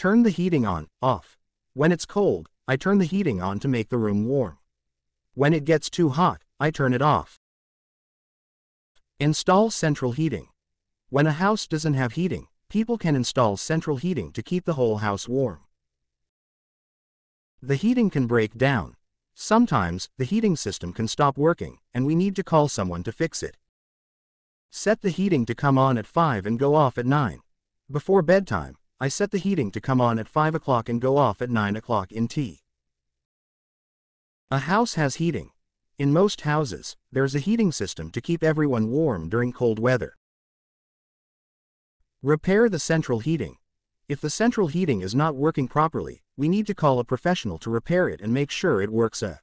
Turn the heating on, off. When it's cold, I turn the heating on to make the room warm. When it gets too hot, I turn it off. Install central heating. When a house doesn't have heating, people can install central heating to keep the whole house warm. The heating can break down. Sometimes, the heating system can stop working, and we need to call someone to fix it. Set the heating to come on at 5 and go off at 9. Before bedtime, I set the heating to come on at 5 o'clock and go off at 9 o'clock in T. A house has heating. In most houses, there's a heating system to keep everyone warm during cold weather. Repair the central heating. If the central heating is not working properly, we need to call a professional to repair it and make sure it works a uh,